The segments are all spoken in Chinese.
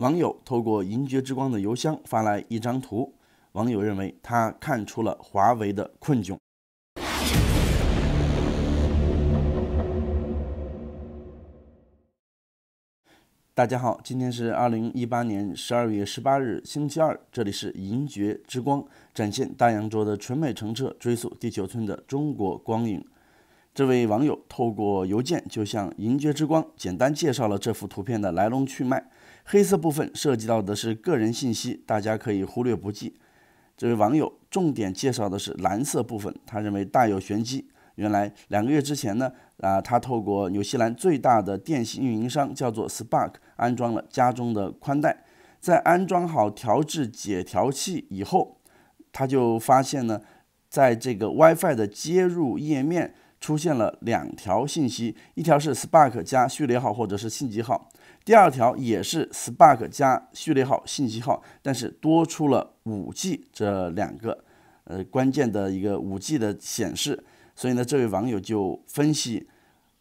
网友透过银爵之光的邮箱发来一张图，网友认为他看出了华为的困窘。大家好，今天是二零一八年十二月十八日，星期二，这里是银爵之光，展现大洋洲的纯美澄澈，追溯地球村的中国光影。这位网友透过邮件就向银爵之光简单介绍了这幅图片的来龙去脉。黑色部分涉及到的是个人信息，大家可以忽略不计。这位网友重点介绍的是蓝色部分，他认为大有玄机。原来两个月之前呢，啊，他透过纽西兰最大的电信运营商叫做 Spark 安装了家中的宽带，在安装好调制解调器以后，他就发现呢，在这个 WiFi 的接入页面出现了两条信息，一条是 Spark 加序列号或者是信集号。第二条也是 SPARK 加序列号信息号，但是多出了 5G 这两个，呃，关键的一个 5G 的显示。所以呢，这位网友就分析，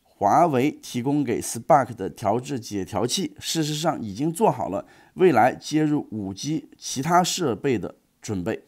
华为提供给 SPARK 的调制解调器，事实上已经做好了未来接入 5G 其他设备的准备。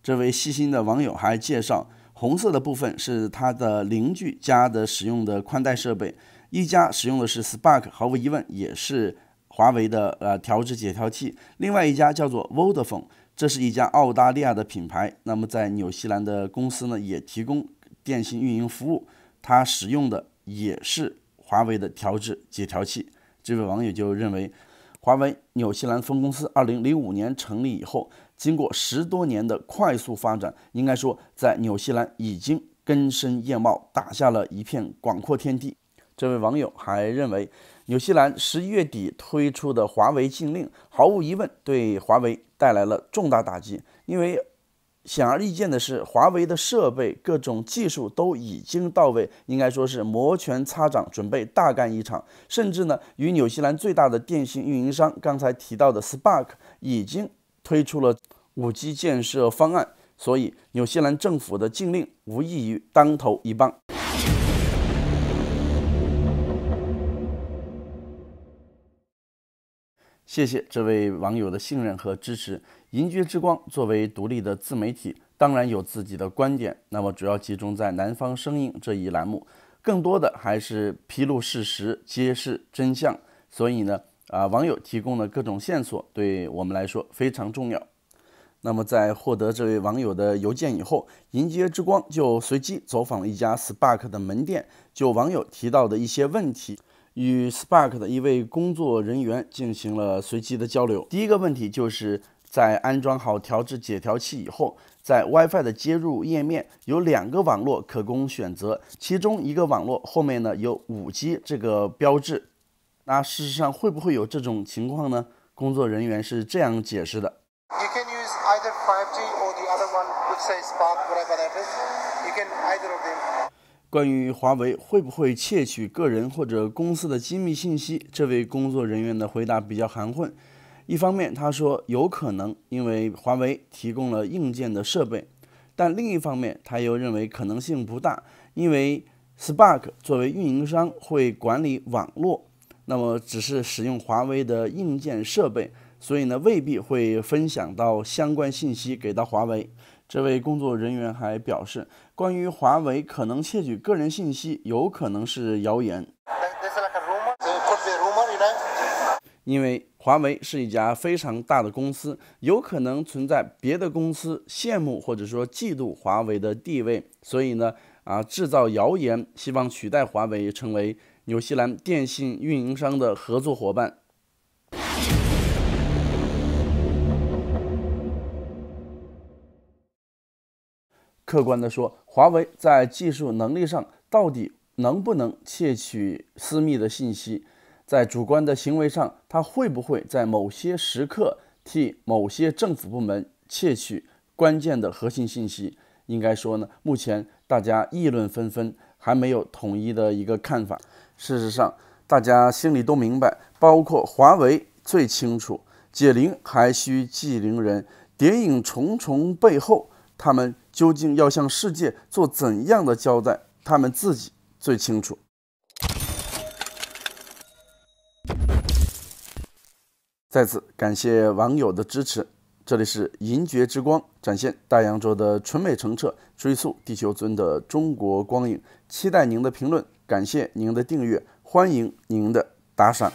这位细心的网友还介绍，红色的部分是他的邻居家的使用的宽带设备。一家使用的是 Spark，毫无疑问也是华为的呃调制解调器。另外一家叫做 Vodafone，这是一家澳大利亚的品牌。那么在纽西兰的公司呢，也提供电信运营服务。它使用的也是华为的调制解调器。这位网友就认为，华为纽西兰分公司二零零五年成立以后，经过十多年的快速发展，应该说在纽西兰已经根深叶茂，打下了一片广阔天地。这位网友还认为，纽西兰十一月底推出的华为禁令，毫无疑问对华为带来了重大打击。因为显而易见的是，华为的设备、各种技术都已经到位，应该说是摩拳擦掌，准备大干一场。甚至呢，与纽西兰最大的电信运营商刚才提到的 Spark 已经推出了 5G 建设方案，所以纽西兰政府的禁令无异于当头一棒。谢谢这位网友的信任和支持。银爵之光作为独立的自媒体，当然有自己的观点，那么主要集中在南方声音这一栏目，更多的还是披露事实、揭示真相。所以呢，啊，网友提供的各种线索对我们来说非常重要。那么在获得这位网友的邮件以后，银爵之光就随机走访了一家 Spark 的门店，就网友提到的一些问题。与 Spark 的一位工作人员进行了随机的交流。第一个问题就是在安装好调制解调器以后，在 WiFi 的接入页面有两个网络可供选择，其中一个网络后面呢有 5G 这个标志。那事实上会不会有这种情况呢？工作人员是这样解释的。关于华为会不会窃取个人或者公司的机密信息，这位工作人员的回答比较含混。一方面，他说有可能，因为华为提供了硬件的设备；但另一方面，他又认为可能性不大，因为 Spark 作为运营商会管理网络，那么只是使用华为的硬件设备，所以呢，未必会分享到相关信息给到华为。这位工作人员还表示，关于华为可能窃取个人信息，有可能是谣言。因为华为是一家非常大的公司，有可能存在别的公司羡慕或者说嫉妒华为的地位，所以呢，啊，制造谣言，希望取代华为成为纽西兰电信运营商的合作伙伴。客观地说，华为在技术能力上到底能不能窃取私密的信息？在主观的行为上，他会不会在某些时刻替某些政府部门窃取关键的核心信息？应该说呢，目前大家议论纷纷，还没有统一的一个看法。事实上，大家心里都明白，包括华为最清楚。解铃还需系铃人，谍影重重背后，他们。究竟要向世界做怎样的交代？他们自己最清楚。再次感谢网友的支持。这里是银爵之光，展现大洋洲的纯美澄澈，追溯地球尊的中国光影。期待您的评论，感谢您的订阅，欢迎您的打赏。